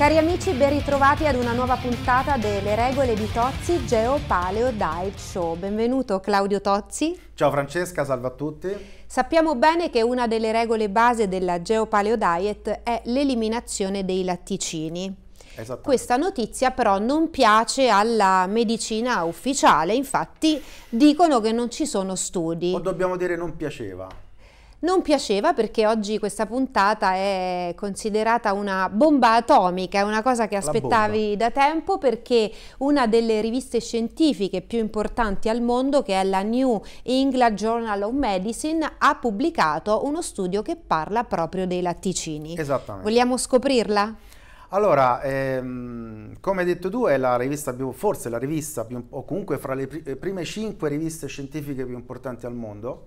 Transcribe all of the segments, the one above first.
Cari amici, ben ritrovati ad una nuova puntata delle regole di Tozzi Geo Paleo Diet Show. Benvenuto Claudio Tozzi. Ciao Francesca, salve a tutti. Sappiamo bene che una delle regole base della Geo Paleo Diet è l'eliminazione dei latticini. Questa notizia però non piace alla medicina ufficiale, infatti dicono che non ci sono studi. O dobbiamo dire non piaceva non piaceva perché oggi questa puntata è considerata una bomba atomica, è una cosa che aspettavi da tempo perché una delle riviste scientifiche più importanti al mondo, che è la New England Journal of Medicine, ha pubblicato uno studio che parla proprio dei latticini. Esattamente. Vogliamo scoprirla? Allora, ehm, come hai detto tu, è la rivista più, forse la rivista più, o comunque fra le eh, prime cinque riviste scientifiche più importanti al mondo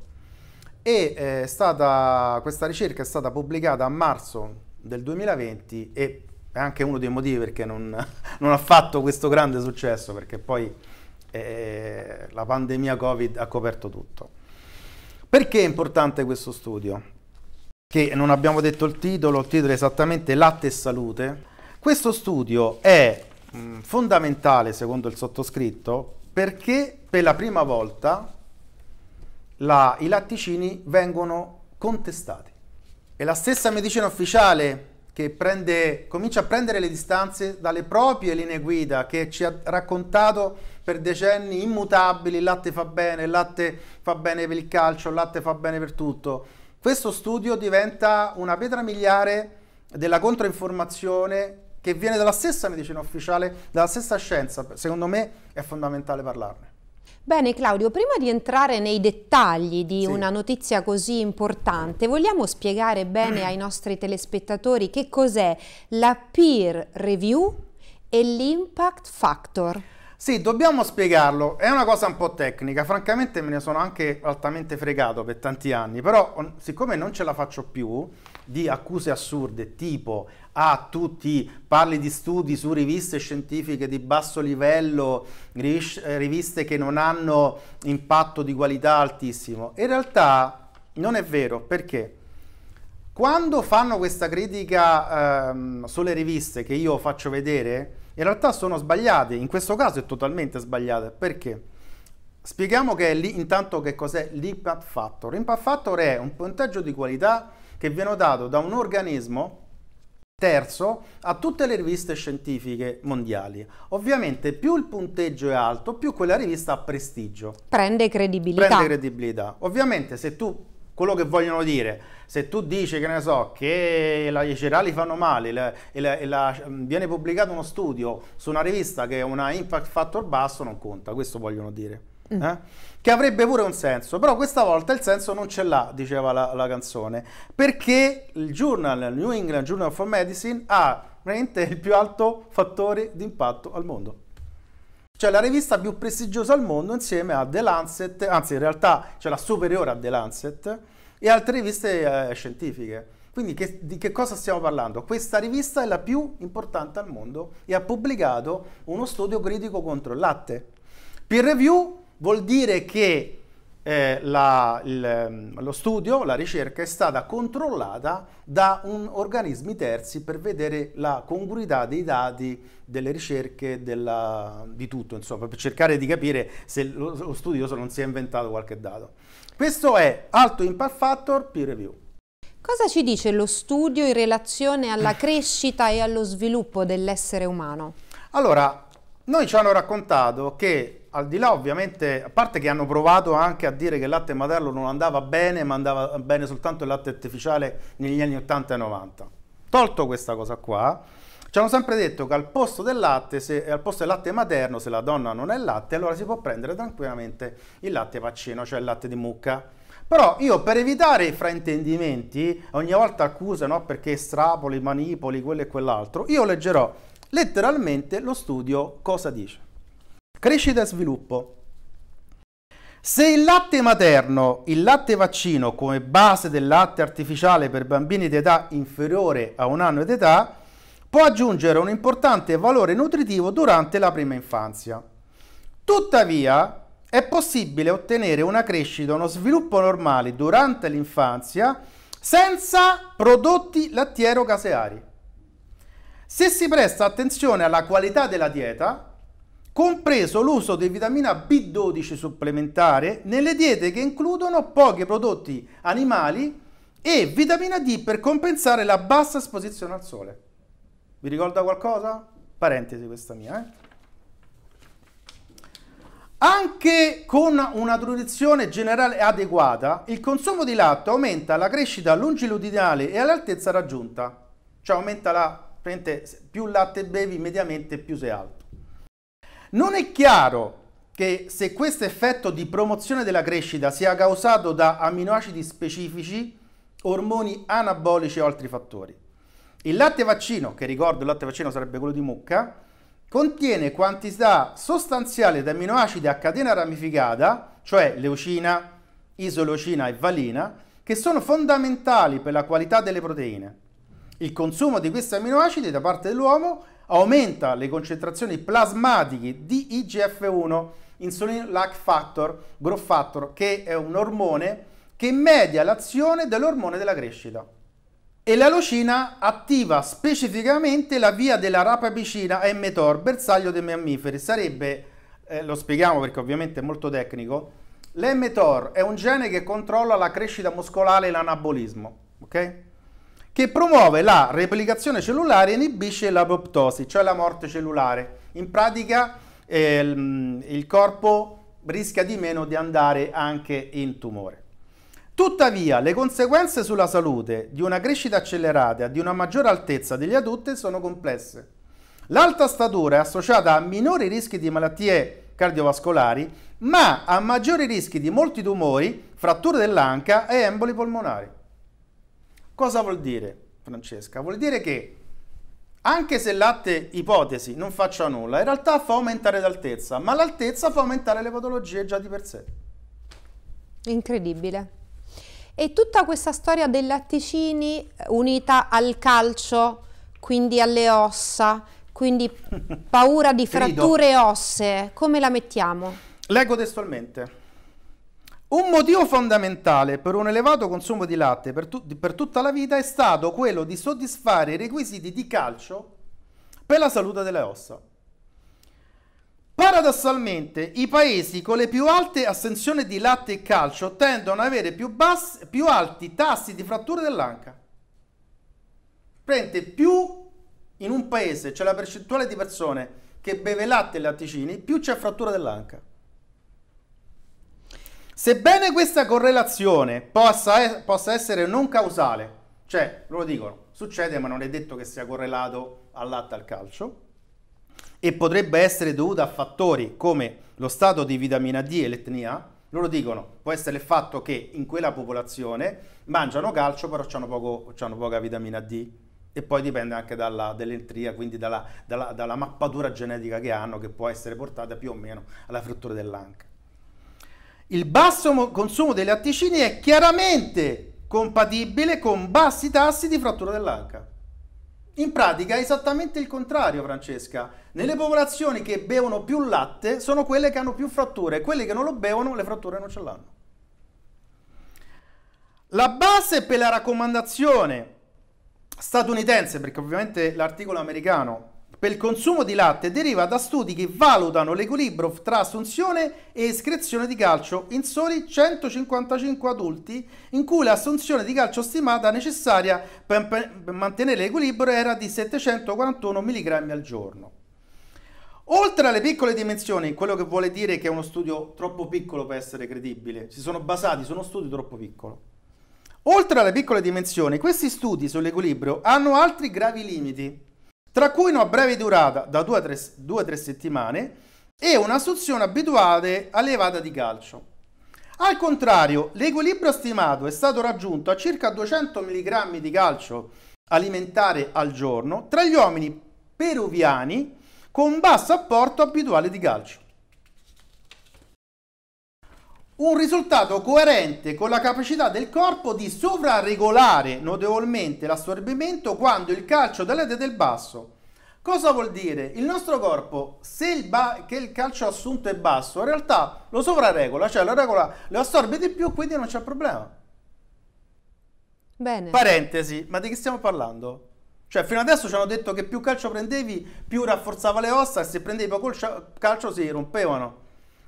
e eh, stata, questa ricerca è stata pubblicata a marzo del 2020 e è anche uno dei motivi perché non, non ha fatto questo grande successo, perché poi eh, eh, la pandemia Covid ha coperto tutto. Perché è importante questo studio? Che non abbiamo detto il titolo, il titolo è esattamente Latte e Salute. Questo studio è mh, fondamentale, secondo il sottoscritto, perché per la prima volta la, i latticini vengono contestati. E la stessa medicina ufficiale che prende, comincia a prendere le distanze dalle proprie linee guida che ci ha raccontato per decenni immutabili, il latte fa bene, il latte fa bene per il calcio, il latte fa bene per tutto. Questo studio diventa una pietra miliare della controinformazione che viene dalla stessa medicina ufficiale, dalla stessa scienza. Secondo me è fondamentale parlarne. Bene Claudio, prima di entrare nei dettagli di sì. una notizia così importante, vogliamo spiegare bene ai nostri telespettatori che cos'è la peer review e l'impact factor? Sì, dobbiamo spiegarlo, è una cosa un po' tecnica, francamente me ne sono anche altamente fregato per tanti anni, però siccome non ce la faccio più di accuse assurde tipo a tutti, parli di studi su riviste scientifiche di basso livello, eh, riviste che non hanno impatto di qualità altissimo. In realtà non è vero, perché? Quando fanno questa critica ehm, sulle riviste che io faccio vedere, in realtà sono sbagliate, in questo caso è totalmente sbagliata, perché? Spieghiamo che lì, intanto che cos'è l'impact factor. L'impact factor è un punteggio di qualità che viene dato da un organismo Terzo, a tutte le riviste scientifiche mondiali. Ovviamente più il punteggio è alto, più quella rivista ha prestigio. Prende credibilità. Prende credibilità. Ovviamente se tu, quello che vogliono dire, se tu dici che ne so, che la, i cereali fanno male la, e, la, e mm, viene pubblicato uno studio su una rivista che ha un impact factor basso, non conta, questo vogliono dire. Mm. Eh? Che avrebbe pure un senso, però questa volta il senso non ce l'ha, diceva la, la canzone, perché il journal, il New England Journal of Medicine, ha veramente il più alto fattore di impatto al mondo cioè la rivista più prestigiosa al mondo insieme a The Lancet, anzi in realtà c'è cioè la superiore a The Lancet e altre riviste eh, scientifiche. Quindi che, di che cosa stiamo parlando? Questa rivista è la più importante al mondo e ha pubblicato uno studio critico contro il latte. Peer review Vuol dire che eh, la, il, ehm, lo studio, la ricerca è stata controllata da organismi terzi per vedere la congruità dei dati, delle ricerche, della, di tutto, insomma, per cercare di capire se lo, lo studioso non si è inventato qualche dato. Questo è Alto Impact Factor Peer Review. Cosa ci dice lo studio in relazione alla crescita e allo sviluppo dell'essere umano? Allora, noi ci hanno raccontato che al di là ovviamente, a parte che hanno provato anche a dire che il latte materno non andava bene, ma andava bene soltanto il latte artificiale negli anni 80 e 90. Tolto questa cosa qua, ci hanno sempre detto che al posto del latte, se, al posto del latte materno, se la donna non è latte, allora si può prendere tranquillamente il latte vaccino, cioè il latte di mucca. Però io per evitare i fraintendimenti, ogni volta accuse, no, perché strapoli, manipoli, quello e quell'altro, io leggerò Letteralmente lo studio cosa dice? Crescita e sviluppo. Se il latte materno, il latte vaccino come base del latte artificiale per bambini di età inferiore a un anno d'età, può aggiungere un importante valore nutritivo durante la prima infanzia. Tuttavia, è possibile ottenere una crescita, uno sviluppo normale durante l'infanzia senza prodotti lattiero-caseari. Se si presta attenzione alla qualità della dieta, compreso l'uso di vitamina B12 supplementare nelle diete che includono pochi prodotti animali e vitamina D per compensare la bassa esposizione al sole. Vi ricorda qualcosa? Parentesi questa mia, eh? Anche con una nutrizione generale adeguata, il consumo di latte aumenta la crescita longitudinale e all'altezza raggiunta, cioè aumenta la più latte bevi mediamente più sei alto. Non è chiaro che se questo effetto di promozione della crescita sia causato da aminoacidi specifici, ormoni anabolici o altri fattori. Il latte vaccino, che ricordo il latte vaccino sarebbe quello di mucca, contiene quantità sostanziali di aminoacidi a catena ramificata, cioè leucina, isoleucina e valina, che sono fondamentali per la qualità delle proteine. Il consumo di questi aminoacidi da parte dell'uomo aumenta le concentrazioni plasmatiche di IGF-1, insulin lack factor, growth factor, che è un ormone che media l'azione dell'ormone della crescita. E la leucina attiva specificamente la via della rapapicina M-TOR, bersaglio dei mammiferi. Sarebbe, eh, lo spieghiamo perché ovviamente è molto tecnico, l'M-TOR è un gene che controlla la crescita muscolare e l'anabolismo, ok? che promuove la replicazione cellulare e inibisce l'apoptosi, cioè la morte cellulare. In pratica eh, il corpo rischia di meno di andare anche in tumore. Tuttavia, le conseguenze sulla salute di una crescita accelerata e di una maggiore altezza degli adulti sono complesse. L'alta statura è associata a minori rischi di malattie cardiovascolari, ma a maggiori rischi di molti tumori, fratture dell'anca e emboli polmonari. Cosa vuol dire, Francesca? Vuol dire che anche se latte ipotesi non faccia nulla, in realtà fa aumentare l'altezza, ma l'altezza fa aumentare le patologie già di per sé. Incredibile. E tutta questa storia dei latticini eh, unita al calcio, quindi alle ossa, quindi paura di fratture ossee, come la mettiamo? Leggo testualmente. Un motivo fondamentale per un elevato consumo di latte per, tu- per, tutta la vita è stato quello di soddisfare i requisiti di calcio per la salute delle ossa. Paradossalmente, i paesi con le più alte assunzioni di latte e calcio tendono ad avere più, bassi, più alti tassi di frattura dell'anca. Prende più in un paese c'è cioè la percentuale di persone che beve latte e latticini, più c'è frattura dell'anca. Sebbene questa correlazione possa, possa essere non causale, cioè loro dicono succede ma non è detto che sia correlato al latte al calcio, e potrebbe essere dovuta a fattori come lo stato di vitamina D e l'etnia, loro dicono può essere il fatto che in quella popolazione mangiano calcio però hanno, poco, hanno poca vitamina D e poi dipende anche dalla dell'entria, quindi dalla, dalla, dalla mappatura genetica che hanno che può essere portata più o meno alla fruttura dell'anca. Il basso consumo dei latticini è chiaramente compatibile con bassi tassi di frattura dell'anca. In pratica è esattamente il contrario, Francesca. Nelle popolazioni che bevono più latte sono quelle che hanno più fratture, quelle che non lo bevono le fratture non ce l'hanno. La base per la raccomandazione statunitense, perché ovviamente l'articolo americano per il consumo di latte deriva da studi che valutano l'equilibrio tra assunzione e escrezione di calcio in soli 155 adulti, in cui l'assunzione di calcio stimata necessaria per mantenere l'equilibrio era di 741 mg al giorno. Oltre alle piccole dimensioni, quello che vuole dire che è uno studio troppo piccolo per essere credibile, si sono basati su uno studio troppo piccolo. Oltre alle piccole dimensioni, questi studi sull'equilibrio hanno altri gravi limiti tra cui una breve durata da 2 a 3 settimane e un'assunzione abituale a levata di calcio. Al contrario, l'equilibrio stimato è stato raggiunto a circa 200 mg di calcio alimentare al giorno tra gli uomini peruviani con basso apporto abituale di calcio un risultato coerente con la capacità del corpo di sovrarregolare notevolmente l'assorbimento quando il calcio dall'ete del basso. Cosa vuol dire? Il nostro corpo, se il ba- che il calcio assunto è basso, in realtà lo sovraregola, cioè lo, regola, lo assorbe di più, quindi non c'è problema. Bene. Parentesi, ma di che stiamo parlando? Cioè, fino adesso ci hanno detto che più calcio prendevi, più rafforzava le ossa e se prendevi poco calcio si rompevano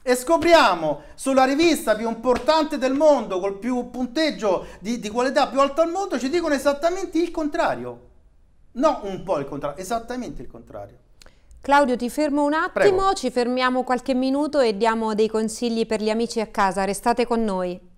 e scopriamo sulla rivista più importante del mondo, col più punteggio di, di qualità più alto al mondo, ci dicono esattamente il contrario. No, un po' il contrario, esattamente il contrario. Claudio ti fermo un attimo, Prego. ci fermiamo qualche minuto e diamo dei consigli per gli amici a casa, restate con noi.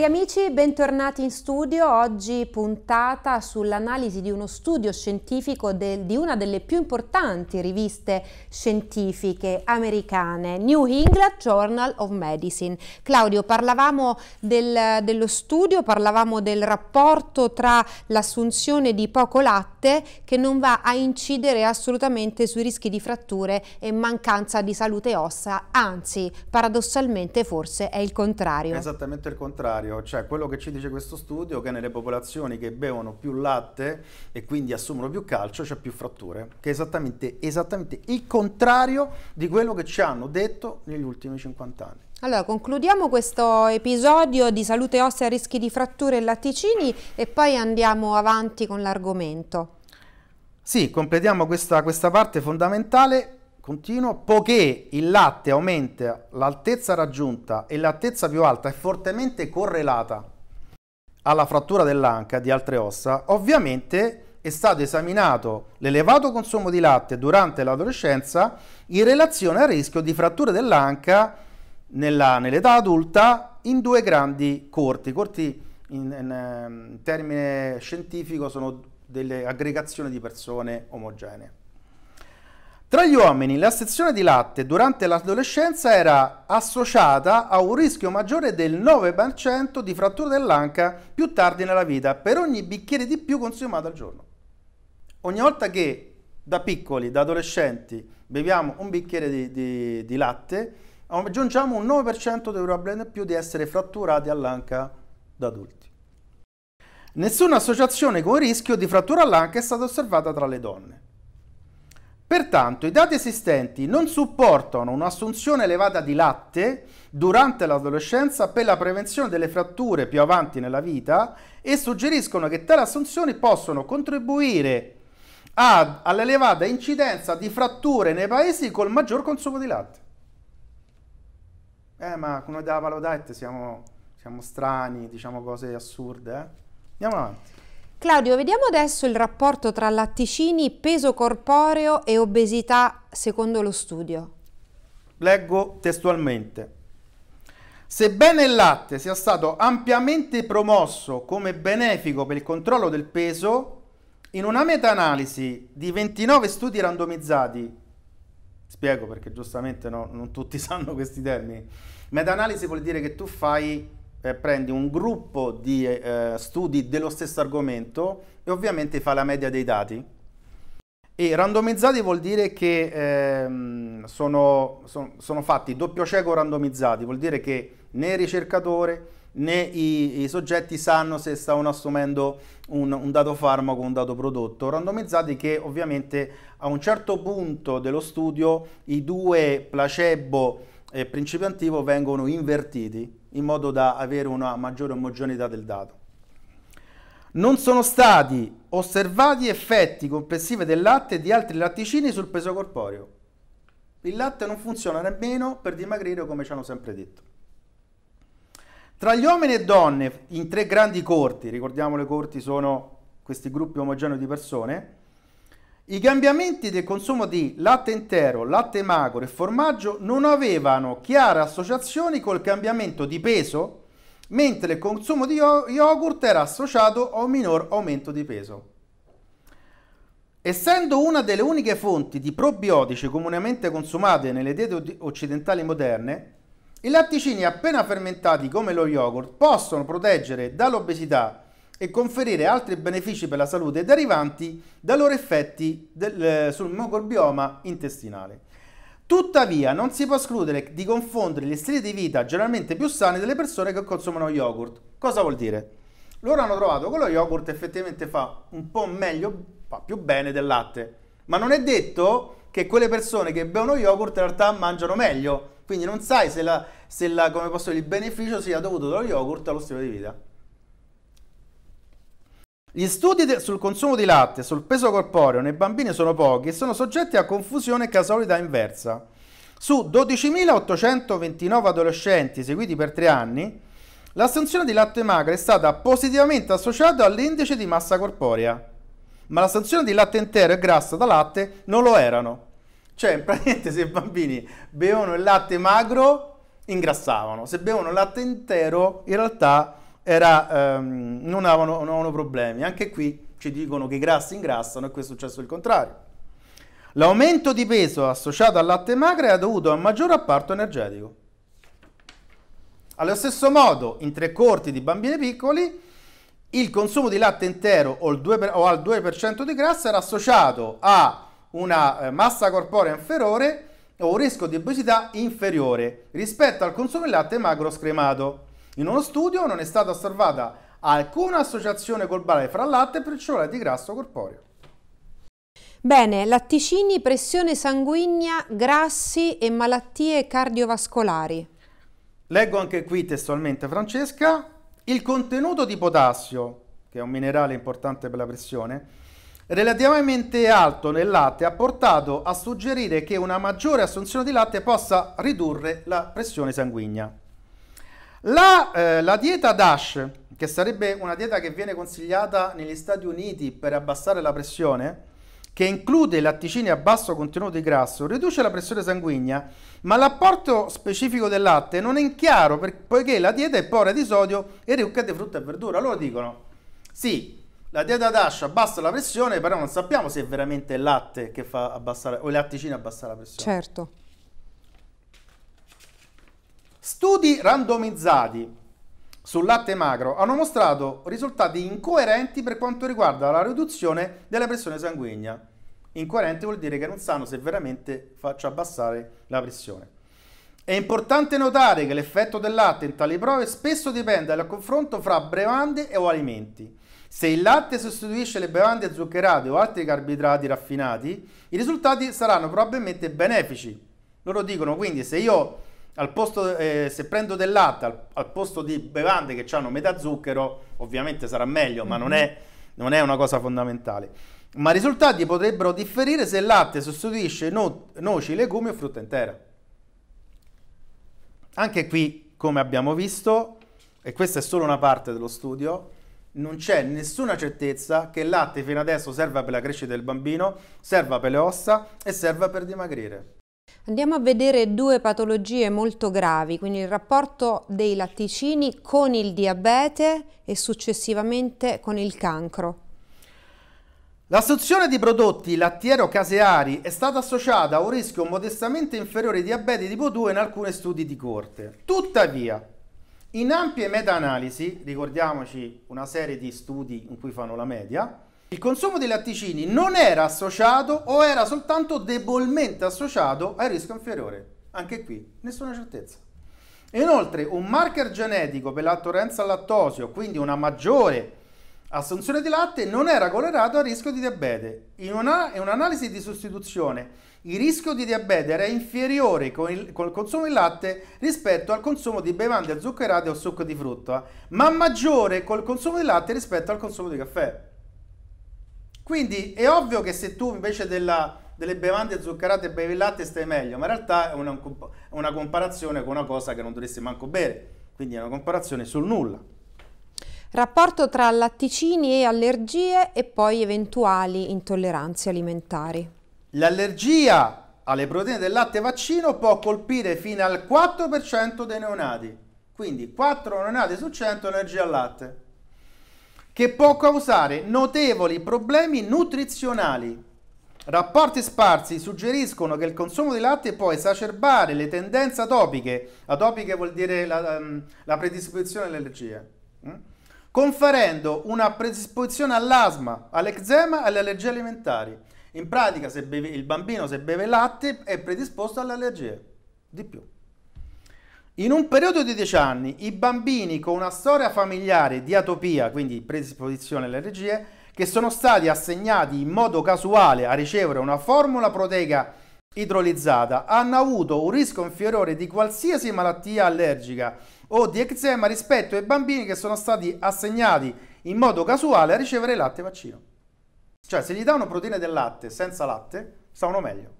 Cari amici, bentornati in studio. Oggi puntata sull'analisi di uno studio scientifico del, di una delle più importanti riviste scientifiche americane, New England Journal of Medicine. Claudio, parlavamo del, dello studio, parlavamo del rapporto tra l'assunzione di poco latte che non va a incidere assolutamente sui rischi di fratture e mancanza di salute ossa, anzi, paradossalmente forse è il contrario. Esattamente il contrario contrario, cioè quello che ci dice questo studio è che nelle popolazioni che bevono più latte e quindi assumono più calcio c'è più fratture, che è esattamente, esattamente il contrario di quello che ci hanno detto negli ultimi 50 anni. Allora, concludiamo questo episodio di salute ossea, a rischi di fratture e latticini e poi andiamo avanti con l'argomento. Sì, completiamo questa, questa parte fondamentale continuo, poiché il latte aumenta l'altezza raggiunta e l'altezza più alta è fortemente correlata alla frattura dell'anca di altre ossa, ovviamente è stato esaminato l'elevato consumo di latte durante l'adolescenza in relazione al rischio di frattura dell'anca nell'età adulta in due grandi corti. Corti in, in, ehm, in termine scientifico sono delle aggregazioni di persone omogenee. Tra gli uomini la sezione di latte durante l'adolescenza era associata a un rischio maggiore del 9% di frattura dell'anca più tardi nella vita per ogni bicchiere di più consumato al giorno. Ogni volta che da piccoli, da adolescenti, beviamo un bicchiere di, di, di latte, aggiungiamo un 9% di probabilità in più di essere fratturati all'anca da adulti. Nessuna associazione con il rischio di frattura all'anca è stata osservata tra le donne. Pertanto i dati esistenti non supportano un'assunzione elevata di latte durante l'adolescenza per la prevenzione delle fratture più avanti nella vita e suggeriscono che tali assunzioni possono contribuire ad, all'elevata incidenza di fratture nei paesi col maggior consumo di latte. Eh, ma come da Palo siamo, siamo strani, diciamo cose assurde, eh? Andiamo avanti. Claudio, vediamo adesso il rapporto tra latticini, peso corporeo e obesità secondo lo studio. Leggo testualmente. Sebbene il latte sia stato ampiamente promosso come benefico per il controllo del peso, in una meta-analisi di 29 studi randomizzati, spiego perché giustamente no, non tutti sanno questi termini, meta-analisi vuol dire che tu fai eh, prendi un gruppo di eh, studi dello stesso argomento e ovviamente fa la media dei dati. E randomizzati vuol dire che ehm, sono, son, sono, fatti doppio cieco randomizzati, vuol dire che né il ricercatore né i, i soggetti sanno se stanno assumendo un, un dato farmaco o un dato prodotto. Randomizzati che ovviamente a un certo punto dello studio i due placebo e principio attivo vengono invertiti in modo da avere una maggiore omogeneità del dato. Non sono stati osservati effetti complessivi del latte e di altri latticini sul peso corporeo. Il latte non funziona nemmeno per dimagrire come ci hanno sempre detto. Tra gli uomini e donne in tre grandi corti, ricordiamo le corti sono questi gruppi omogenei di persone, i cambiamenti del consumo di latte intero, latte magro e formaggio non avevano chiare associazioni col cambiamento di peso, mentre il consumo di yogurt era associato a un minor aumento di peso. Essendo una delle uniche fonti di probiotici comunemente consumate nelle diete occidentali moderne, i latticini appena fermentati come lo yogurt possono proteggere dall'obesità e conferire altri benefici per la salute derivanti dai loro effetti del, eh, sul microbioma intestinale. Tuttavia, non si può escludere di confondere gli stili di vita generalmente più sani delle persone che consumano yogurt. Cosa vuol dire? Loro hanno trovato che lo yogurt effettivamente fa un po' meglio, fa più bene del latte, ma non è detto che quelle persone che bevono yogurt in realtà mangiano meglio, quindi non sai se, la, se la, dire, il beneficio sia dovuto dallo yogurt allo stile di vita. Gli studi sul consumo di latte e sul peso corporeo nei bambini sono pochi e sono soggetti a confusione casualità inversa. Su 12.829 adolescenti seguiti per tre anni, l'assunzione di latte magro è stata positivamente associata all'indice di massa corporea, ma l'assunzione di latte intero e grassa da latte non lo erano. Cioè, praticamente se i bambini bevono il latte magro, ingrassavano, se bevono il latte intero, in realtà era, ehm, non, avevano, non, avevano, problemi. Anche qui ci dicono che i grassi ingrassano e qui è successo il contrario. L'aumento di peso associato al latte magro è dovuto a un maggior apparto energetico. Allo stesso modo, in tre corti di bambini piccoli, il consumo di latte intero o, per, o al 2% di grasso era associato a una eh, massa corporea inferiore o un rischio di obesità inferiore rispetto al consumo di latte magro scremato. In uno studio non è stata osservata alcuna associazione globale fra latte e briciole di grasso corporeo. Bene, latticini, pressione sanguigna, grassi e malattie cardiovascolari. Leggo anche qui testualmente Francesca, il contenuto di potassio, che è un minerale importante per la pressione, relativamente alto nel latte ha portato a suggerire che una maggiore assunzione di latte possa ridurre la pressione sanguigna. La, eh, la, dieta DASH, che sarebbe una dieta che viene consigliata negli Stati Uniti per abbassare la pressione, che include latticini a basso contenuto di grasso, riduce la pressione sanguigna, ma l'apporto specifico del latte non è chiaro per, poiché la dieta è povera di sodio e ricca di frutta e verdura. Loro dicono, sì, la dieta DASH abbassa la pressione, però non sappiamo se è veramente il latte che fa abbassare, o i latticini abbassano la pressione. Certo. Studi randomizzati sul latte magro hanno mostrato risultati incoerenti per quanto riguarda la riduzione della pressione sanguigna. Incoerente vuol dire che non sanno se veramente faccio abbassare la pressione. È importante notare che l'effetto del latte in tali prove spesso dipende dal confronto fra bevande o alimenti. Se il latte sostituisce le bevande zuccherate o altri carboidrati raffinati, i risultati saranno probabilmente benefici. Loro dicono quindi se io al posto, eh, se prendo del latte al, al, posto di bevande che hanno metà zucchero, ovviamente sarà meglio, ma mm-hmm. non, mhm. è, non è una cosa fondamentale. Ma i risultati potrebbero differire se il latte sostituisce no, noci, legumi o frutta intera. Anche qui, come abbiamo visto, e questa è solo una parte dello studio, non c'è nessuna certezza che il latte fino adesso serva per la crescita del bambino, serva per le ossa e serva per dimagrire. Andiamo a vedere due patologie molto gravi, quindi il rapporto dei latticini con il diabete e successivamente con il cancro. L'assunzione di prodotti lattiero-caseari è stata associata a un rischio modestamente inferiore di diabete tipo 2 in alcuni studi di corte. Tuttavia, in ampie meta-analisi, ricordiamoci una serie di studi in cui fanno la media, il consumo di latticini non era associato o era soltanto debolmente associato al rischio inferiore. Anche qui, nessuna certezza. Inoltre, un marker genetico per l'attorenza al lattosio, quindi una maggiore assunzione di latte, non era correlato al rischio di diabete. In una, in un'analisi di sostituzione, il rischio di diabete era inferiore con il, con il consumo di latte rispetto al consumo di bevande zuccherate o succo di frutta, ma maggiore col consumo di latte rispetto al consumo di caffè. Quindi è ovvio che se tu invece della, delle bevande zuccherate bevi il latte stai meglio, ma in realtà è una, una comparazione con una cosa che non dovresti manco bere, quindi è una comparazione sul nulla. Rapporto tra latticini e allergie e poi eventuali intolleranze alimentari. L'allergia alle proteine del latte vaccino può colpire fino al 4% dei neonati. Quindi 4 neonati su 100 allergia al latte che può causare notevoli problemi nutrizionali. Rapporti sparsi suggeriscono che il consumo di latte può esacerbare le tendenze atopiche. Atopiche vuol dire la, ehm, la predisposizione all'allergia. Mm? Conferendo una predisposizione all'asma, all'eczema e alle allergie alimentari. In pratica, se beve, il bambino se beve latte è predisposto all'allergia. Di più. In un periodo di 10 anni, i bambini con una storia familiare di atopia, quindi predisposizione alle regie, che sono stati assegnati in modo casuale a ricevere una formula proteica idrolizzata, hanno avuto un rischio inferiore di qualsiasi malattia allergica o di eczema rispetto ai bambini che sono stati assegnati in modo casuale a ricevere latte vaccino. Cioè, se gli danno proteine del latte senza latte, stavano meglio.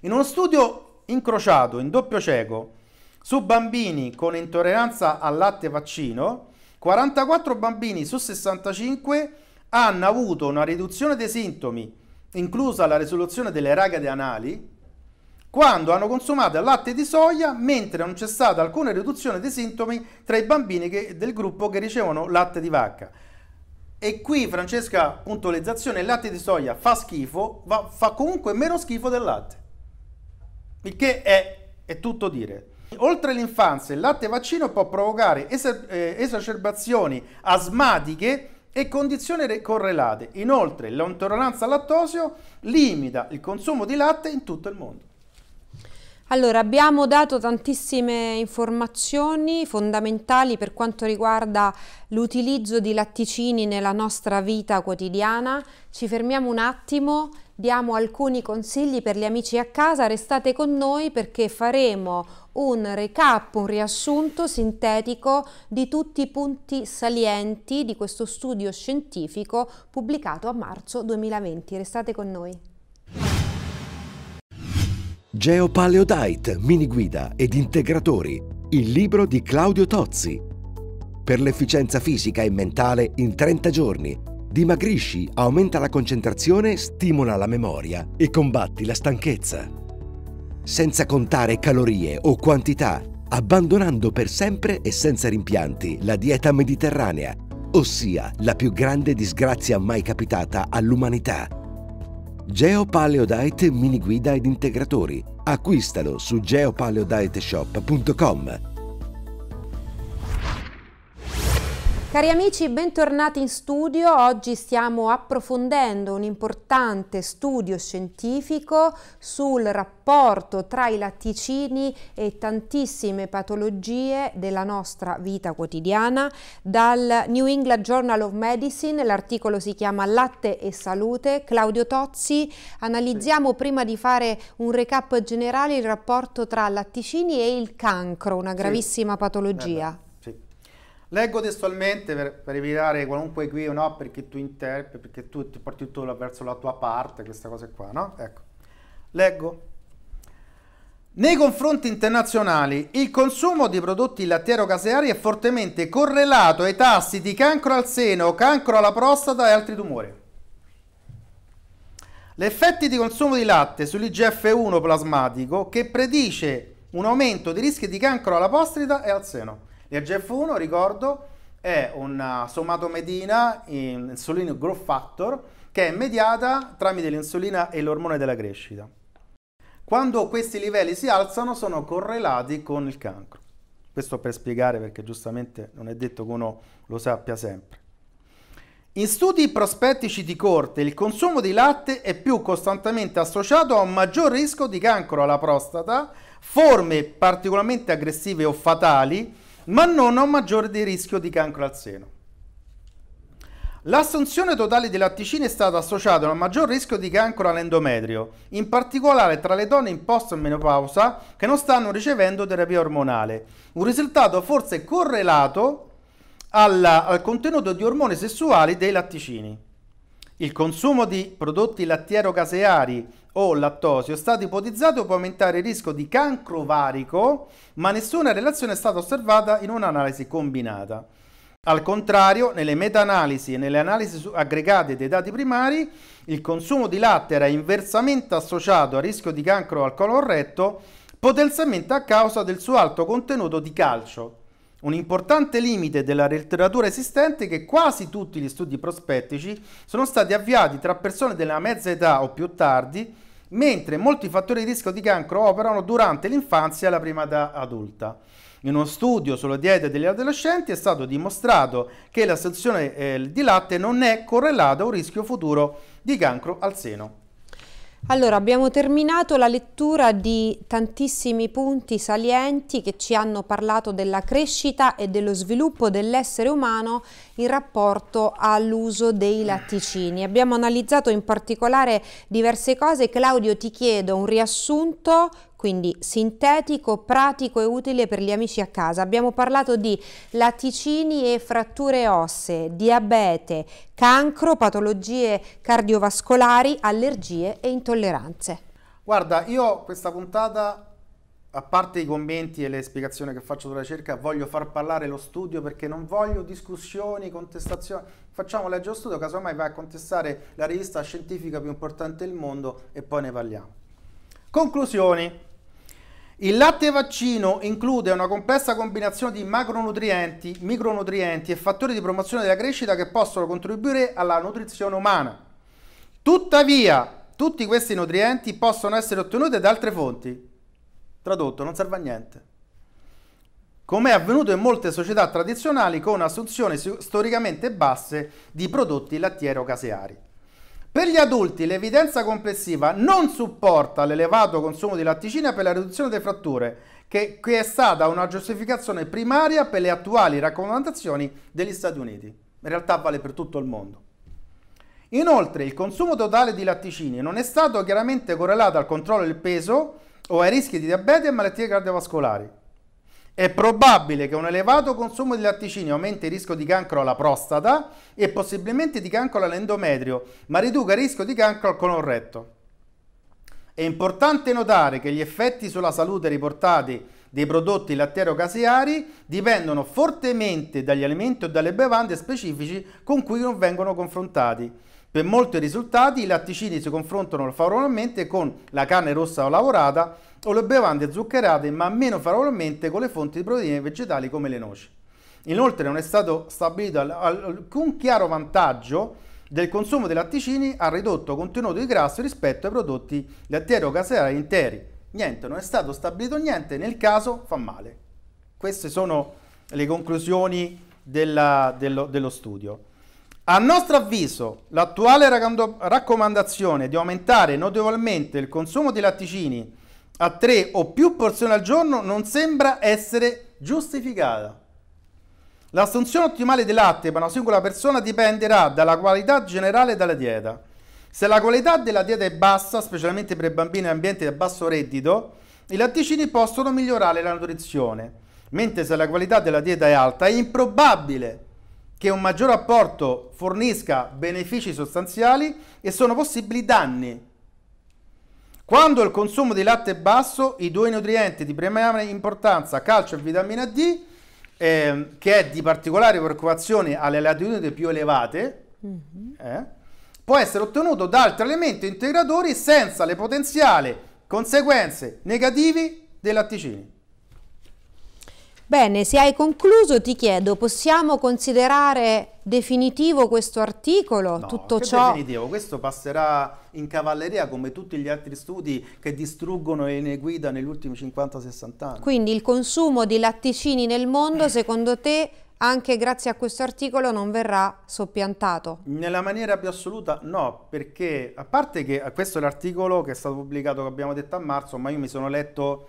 In uno studio incrociato in doppio cieco su bambini con intolleranza al latte vaccino, 44 bambini su 65 hanno avuto una riduzione dei sintomi, inclusa la risoluzione delle raghe anali, quando hanno consumato il latte di soia, mentre non c'è stata alcuna riduzione dei sintomi tra i bambini che, del gruppo che ricevono latte di vacca. E qui, Francesca, puntualizzazione, il latte di soia fa schifo, ma fa comunque meno schifo del latte. Il che è, è tutto dire. Oltre l'infanzia, il latte vaccino può provocare eser- eh, esacerbazioni asmatiche e condizioni correlate. Inoltre, l'intolleranza al lattosio limita il consumo di latte in tutto il mondo. Allora, abbiamo dato tantissime informazioni fondamentali per quanto riguarda l'utilizzo di latticini nella nostra vita quotidiana. Ci fermiamo un attimo, diamo alcuni consigli per gli amici a casa, restate con noi perché faremo un recap, un riassunto sintetico di tutti i punti salienti di questo studio scientifico pubblicato a marzo 2020. Restate con noi. Geopaleodite, mini guida ed integratori, il libro di Claudio Tozzi. Per l'efficienza fisica e mentale in 30 giorni. Dimagrisci, aumenta la concentrazione, stimola la memoria e combatti la stanchezza senza contare calorie o quantità, abbandonando per sempre e senza rimpianti la dieta mediterranea, ossia la più grande disgrazia mai capitata all'umanità. Geopaleodiet mini guida ed integratori. Acquistalo su geopaleodietshop.com Cari amici, bentornati in studio. Oggi stiamo approfondendo un importante studio scientifico sul rapporto tra i latticini e tantissime patologie della nostra vita quotidiana. Dal New England Journal of Medicine, l'articolo si chiama Latte e salute. Claudio Tozzi, analizziamo sì. prima di fare un recap generale il rapporto tra latticini e il cancro, una gravissima sì. patologia. Eh Leggo testualmente per, per evitare qualunque qui o no, perché tu interpreti, perché tu ti porti tutto verso la tua parte, queste cose qua, no? Ecco. Leggo. Nei confronti internazionali, il consumo di prodotti lattiero-caseari è fortemente correlato ai tassi di cancro al seno, cancro alla prostata e altri tumori. L'effetto di consumo di latte sull'IGF-1 plasmatico che predice un aumento di rischi di cancro alla prostata e al seno. L'IRGF1, ricordo, è una eh, somatomedina in insulino growth factor che è mediata tramite l'insulina e l'ormone della crescita. Quando questi livelli si alzano sono correlati con il cancro. Questo per spiegare perché giustamente non è detto che uno lo sappia sempre. In studi prospettici di corte il consumo di latte è più costantemente associato a un maggior rischio di cancro alla prostata, forme particolarmente aggressive o fatali ma non a un maggiore di rischio di cancro al seno. L'assunzione totale di latticini è stata associata a un maggior rischio di cancro all'endometrio, in particolare tra le donne in post-menopausa che non stanno ricevendo terapia ormonale, un risultato forse correlato alla, al contenuto di ormoni sessuali dei latticini. Il consumo di prodotti lattiero-caseari o lattosio è stato ipotizzato può aumentare il rischio di cancro varico, ma nessuna relazione è stata osservata in un'analisi combinata. Al contrario, nelle meta-analisi e nelle analisi aggregate dei dati primari, il consumo di latte era inversamente associato a rischio di cancro al colon retto, potenzialmente a causa del suo alto contenuto di calcio. Un importante limite della letteratura esistente è che quasi tutti gli studi prospettici sono stati avviati tra persone della mezza età o più tardi, mentre molti fattori di rischio di cancro operano durante l'infanzia e la prima età adulta. In uno studio sulla dieta degli adolescenti è stato dimostrato che l'assunzione eh, di latte non è correlata a un rischio futuro di cancro al seno. Allora, abbiamo terminato la lettura di tantissimi punti salienti che ci hanno parlato della crescita e dello sviluppo dell'essere umano in rapporto all'uso dei latticini. Abbiamo analizzato in particolare diverse cose. Claudio, ti chiedo un riassunto quindi sintetico, pratico e utile per gli amici a casa. Abbiamo parlato di laticini e fratture ossee, diabete, cancro, patologie cardiovascolari, allergie e intolleranze. Guarda, io questa puntata a parte i commenti e le spiegazioni che faccio sulla ricerca, voglio far parlare lo studio perché non voglio discussioni, contestazioni. Facciamo leggere lo studio, casomai vai a contestare la rivista scientifica più importante del mondo e poi ne parliamo. Conclusioni. Il latte vaccino include una complessa combinazione di macronutrienti, micronutrienti e fattori di promozione della crescita che possono contribuire alla nutrizione umana. Tuttavia, tutti questi nutrienti possono essere ottenuti da altre fonti. Tradotto, non serve a niente. Come è avvenuto in molte società tradizionali con assunzioni storicamente basse di prodotti lattiero-caseari. Per gli adulti l'evidenza complessiva non supporta l'elevato consumo di latticina per la riduzione delle fratture, che, che è stata una giustificazione primaria per le attuali raccomandazioni degli Stati Uniti. In realtà vale per tutto il mondo. Inoltre, il consumo totale di latticini non è stato chiaramente correlato al controllo del peso o ai rischi di diabete e malattie cardiovascolari. È probabile che un elevato consumo di latticini aumenti il rischio di cancro alla prostata e possibilmente di cancro all'endometrio, ma riduca il rischio di cancro al colon È importante notare che gli effetti sulla salute riportati dei prodotti lattero caseari dipendono fortemente dagli alimenti o dalle bevande specifici con cui non vengono confrontati. Per molti risultati i latticini si confrontano favorevolmente con la carne rossa o lavorata o le bevande zuccherate, ma meno favorevolmente con le fonti di proteine vegetali come le noci. Inoltre non è stato stabilito alcun chiaro vantaggio del consumo dei latticini ha ridotto contenuto di grasso rispetto ai prodotti lattiero-caseari interi. Niente, non è stato stabilito niente, nel caso fa male. Queste sono le conclusioni della, dello, dello, studio. A nostro avviso, l'attuale raccomandazione di aumentare notevolmente il consumo di latticini a tre o più porzioni al giorno non sembra essere giustificata. L'assunzione ottimale di latte per una singola persona dipenderà dalla qualità generale della dieta. Se la qualità della dieta è bassa, specialmente per i bambini in ambienti a basso reddito, i latticini possono migliorare la nutrizione, mentre se la qualità della dieta è alta è improbabile che un maggior apporto fornisca benefici sostanziali e sono possibili danni quando il consumo di latte è basso, i due nutrienti di primaria importanza, calcio e vitamina D, eh, che è di particolare preoccupazione alle latitudini più elevate, mm-hmm. eh, può essere ottenuto da altri elementi integratori senza le potenziali conseguenze negative dei latticini. Bene, se hai concluso ti chiedo, possiamo considerare definitivo questo articolo? No, tutto ciò... definitivo, questo passerà in cavalleria come tutti gli altri studi che distruggono e ne guida negli ultimi 50-60 anni. Quindi il consumo di latticini nel mondo, eh. secondo te, anche grazie a questo articolo non verrà soppiantato? Nella maniera più assoluta no, perché a parte che eh, questo è l'articolo che è stato pubblicato, che abbiamo detto a marzo, ma io mi sono letto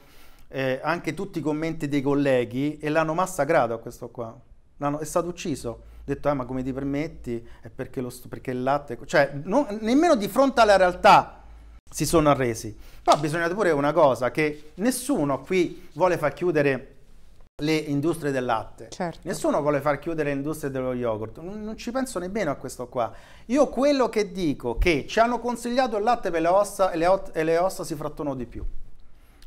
eh, anche tutti i commenti dei colleghi e l'hanno massacrato a questo qua. L'hanno, è stato ucciso. Ho detto, ah, ma come ti permetti? È perché, lo, perché il latte... Cioè, non, nemmeno di fronte alla realtà si sono arresi. Poi bisogna pure una cosa, che nessuno qui vuole far chiudere le industrie del latte. Certo. Nessuno vuole far chiudere le industrie dello yogurt, non, non, ci penso nemmeno a questo qua. Io quello che dico che ci hanno consigliato il latte per le ossa e le, ot- e le ossa si frattonano di più.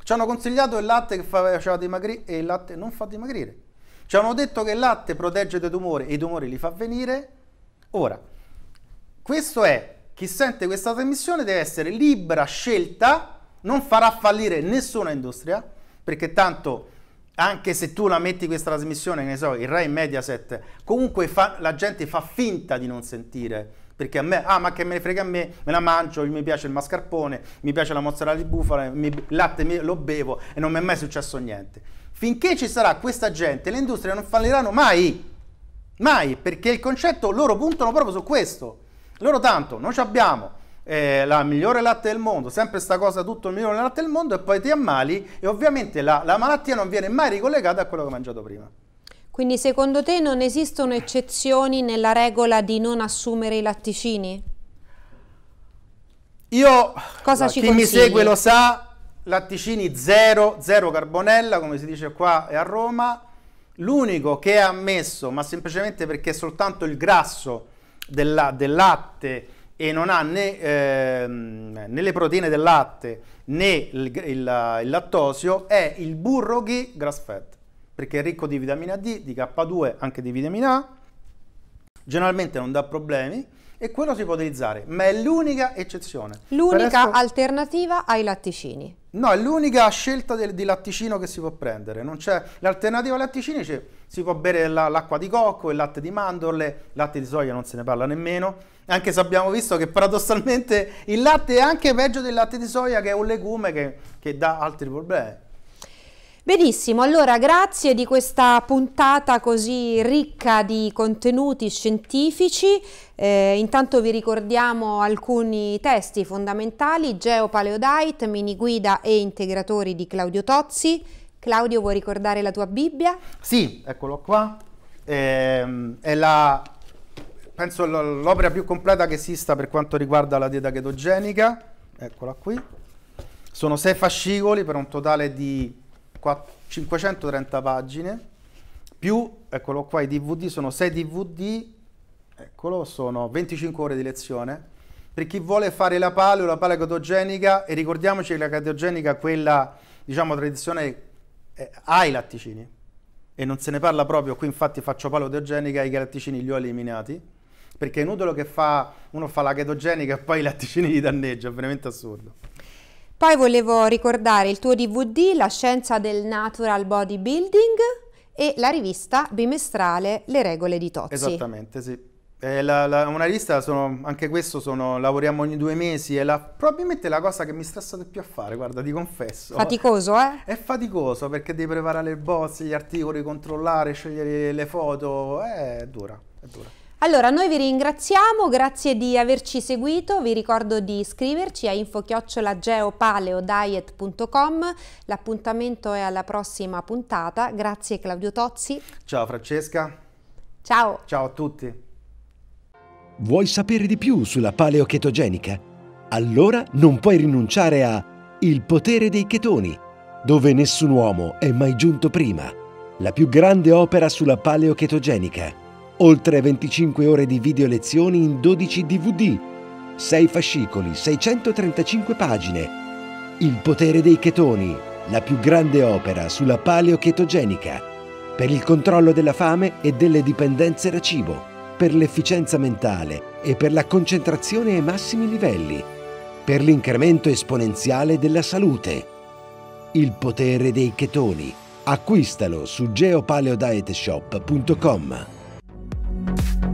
Ci hanno consigliato il latte che faceva dimagrire e il latte non fa dimagrire. Ci hanno detto che il latte protegge dai tumori e i tumori li fa venire. Ora, questo è, chi sente questa trasmissione deve essere libera scelta, non farà fallire nessuna industria, perché tanto anche se tu la metti questa trasmissione, ne so, il Rai Mediaset, comunque fa, la gente fa finta di non sentire perché a me, ah ma che me ne frega a me, me la mangio, mi piace il mascarpone, mi piace la mozzarella di bufala, il latte lo bevo e non mi è mai successo niente. Finché ci sarà questa gente, le industrie non falliranno mai, mai, perché il concetto loro puntano proprio su questo. Loro tanto, noi abbiamo, eh, la migliore latte del mondo, sempre sta cosa, tutto il migliore latte del mondo, e poi ti ammali e ovviamente la, la malattia non viene mai ricollegata a quello che ho mangiato prima. Quindi secondo te non esistono eccezioni nella regola di non assumere i latticini? Io, Cosa chi consigli? mi segue lo sa, latticini zero, zero carbonella, come si dice qua e a Roma. L'unico che è ammesso, ma semplicemente perché è soltanto il grasso della, del latte e non ha né, ehm, né, le proteine del latte né il, il, il lattosio, è il burro ghee grass fed perché è ricco di vitamina D, di K2, anche di vitamina A, generalmente non dà problemi e quello si può utilizzare, ma è l'unica eccezione. L'unica adesso... alternativa ai latticini. No, è l'unica scelta del, di latticino che si può prendere. l'alternativa ai latticini, cioè, si può bere l'acqua di cocco, il latte di mandorle, il latte di soia non se ne parla nemmeno, anche se abbiamo visto che paradossalmente il latte è anche peggio del latte di soia che è un legume che, che dà altri problemi. Benissimo, allora grazie di questa puntata così ricca di contenuti scientifici. Eh, intanto vi ricordiamo alcuni testi fondamentali, Geopaleodite, guida e integratori di Claudio Tozzi. Claudio, vuoi ricordare la tua Bibbia? Sì, eccolo qua. Eh, è la, penso l'opera più completa che esista per quanto riguarda la dieta chetogenica. Eccola qui. Sono sei fascicoli per un totale di 530 pagine, più, eccolo qua, i DVD sono 6 DVD, eccolo, sono 25 ore di lezione. Per chi vuole fare la paleo, la paleo catogenica, e ricordiamoci che la catogenica, quella, diciamo, tradizione, eh, ha i latticini, e non se ne parla proprio, qui infatti faccio paleodogenica e i latticini li ho eliminati, perché è inutile che fa, uno fa la chetogenica e poi i latticini li danneggia, è veramente assurdo. Poi volevo ricordare il tuo DVD La scienza del natural bodybuilding e la rivista bimestrale Le regole di Tozzi. Esattamente, sì. La, la, una rivista, sono, anche questo, sono, lavoriamo ogni due mesi, è la, probabilmente la cosa che mi stressa di più a fare, guarda, ti confesso. Faticoso, eh? È faticoso perché devi preparare le bozze, gli articoli, controllare, scegliere le foto, è dura, è dura. Allora, noi vi ringraziamo, grazie di averci seguito, vi ricordo di iscriverci a infochiocciolageopaleodiet.com, l'appuntamento è alla prossima puntata, grazie Claudio Tozzi. Ciao Francesca. Ciao. Ciao a tutti. Vuoi sapere di più sulla paleochetogenica? Allora non puoi rinunciare a Il potere dei chetoni, dove nessun uomo è mai giunto prima, la più grande opera sulla paleochetogenica oltre 25 ore di video lezioni in 12 DVD, 6 fascicoli, 635 pagine. Il potere dei chetoni, la più grande opera sulla paleochetogenica, per il controllo della fame e delle dipendenze da cibo, per l'efficienza mentale e per la concentrazione ai massimi livelli, per l'incremento esponenziale della salute. Il potere dei chetoni. Acquistalo su geopaleodietshop.com. you